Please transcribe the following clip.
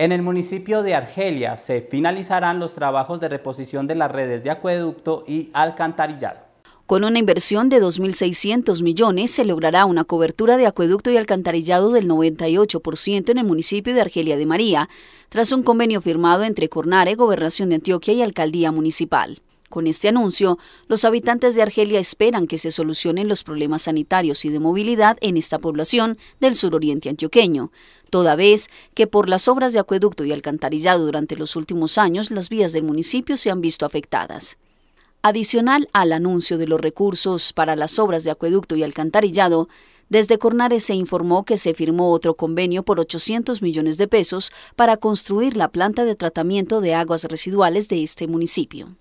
En el municipio de Argelia se finalizarán los trabajos de reposición de las redes de acueducto y alcantarillado. Con una inversión de 2.600 millones se logrará una cobertura de acueducto y alcantarillado del 98% en el municipio de Argelia de María, tras un convenio firmado entre Cornare, Gobernación de Antioquia y Alcaldía Municipal. Con este anuncio, los habitantes de Argelia esperan que se solucionen los problemas sanitarios y de movilidad en esta población del suroriente antioqueño, toda vez que por las obras de acueducto y alcantarillado durante los últimos años las vías del municipio se han visto afectadas. Adicional al anuncio de los recursos para las obras de acueducto y alcantarillado, desde Cornares se informó que se firmó otro convenio por 800 millones de pesos para construir la planta de tratamiento de aguas residuales de este municipio.